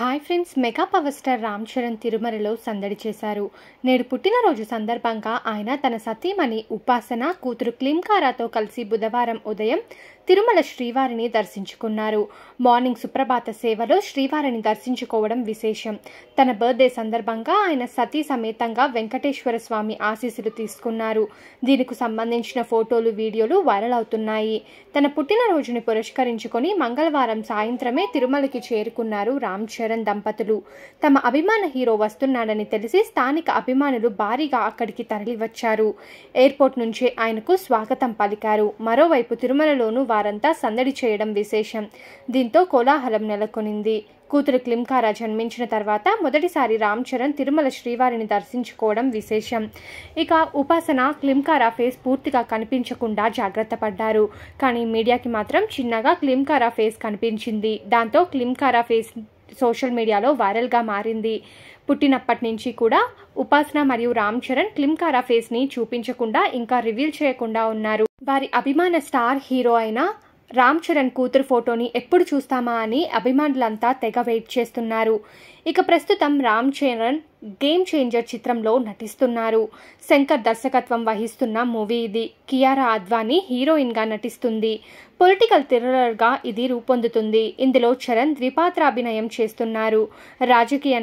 hi friends mega power star Ram Charan తిరుమలలో సందడి చేశారు నేడు పుట్టినరోజు సందర్భంగా ఆయన తన సతీమణి ఉపాసన కూతురు క్లింకారాతో కలిసి బుధవారం ఉదయం తిరుమల శ్రీవారిని దర్శించుకున్నారు మార్నింగ్ సుప్రభాత సేవలో శ్రీవారిని దర్శించుకోవడం విశేషం తన బర్త్డే సందర్భంగా ఆయన సతీ సమేతంగా వెంకటేశ్వర స్వామి ఆశీస్సులు తీసుకున్నారు దీనికి సంబంధించిన ఫోటోలు వీడియోలు వైరల్ అవుతున్నాయి తన పుట్టినరోజుని పురస్కరించుకొని మంగళవారం సాయంత్రమే తిరుమలకి చేరుకున్నారు రామ్ చరణ్ రాజేశ్వరన్ దంపతులు తమ అభిమాన హీరో వస్తున్నాడని తెలిసి స్థానిక అభిమానులు భారీగా అక్కడికి తరలివచ్చారు ఎయిర్పోర్ట్ నుంచే ఆయనకు స్వాగతం పలికారు మరోవైపు తిరుమలలోనూ వారంతా సందడి చేయడం విశేషం దీంతో కోలాహలం నెలకొనింది కూతురు క్లిమ్కారా జన్మించిన తర్వాత మొదటిసారి రామ్ చరణ్ తిరుమల శ్రీవారిని దర్శించుకోవడం విశేషం ఇక ఉపాసన క్లిమ్కారా ఫేస్ పూర్తిగా కనిపించకుండా జాగ్రత్త పడ్డారు కానీ మీడియాకి మాత్రం చిన్నగా క్లిమ్కారా ఫేస్ కనిపించింది దాంతో క్లిమ్కారా ఫేస్ సోషల్ మీడియాలో వైరల్గా మారింది పుట్టినప్పటి నుంచి కూడా ఉపాసన మరియు రామ్ చరణ్ క్లింకారా ఫేస్ని చూపించకుండా ఇంకా రివీల్ చేయకుండా ఉన్నారు వారి అభిమాన స్టార్ హీరో అయిన రామ్ చరణ్ కూతురు ఫోటోని ఎప్పుడు చూస్తామా అని అభిమానులంతా తెగ వెయిట్ చేస్తున్నారు ఇక ప్రస్తుతం రామ్ చరణ్ గేమ్ చేంజర్ చిత్రంలో నటిస్తున్నారు శంకర్ దర్శకత్వం వహిస్తున్న మూవీ ఇది కియారా అద్వాని హీరోయిన్గా నటిస్తుంది పొలిటికల్ థ్రిల్లర్గా ఇది రూపొందుతుంది ఇందులో చరణ్ ద్విపాత్రాభినయం చేస్తున్నారు రాజకీయ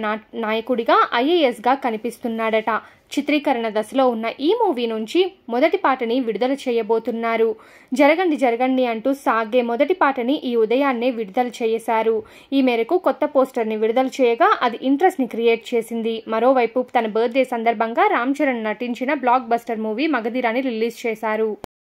నాయకుడిగా ఐఏఎస్గా కనిపిస్తున్నాడట చిత్రీకరణ దశలో ఉన్న ఈ మూవీ నుంచి మొదటి పాటని విడుదల చేయబోతున్నారు జరగండి జరగండి అంటూ సాగే మొదటి పాటని ఈ ఉదయాన్నే విడుదల చేశారు ఈ మేరకు కొత్త పోస్టర్ని విడుదల చేయగా అది ఇంట్రెస్ట్ని క్రియేట్ చేసింది మరోవైపు తన బర్త్డే సందర్భంగా రామ్ చరణ్ నటించిన బ్లాక్ బస్టర్ మూవీ మగధిరాని రిలీజ్ చేశారు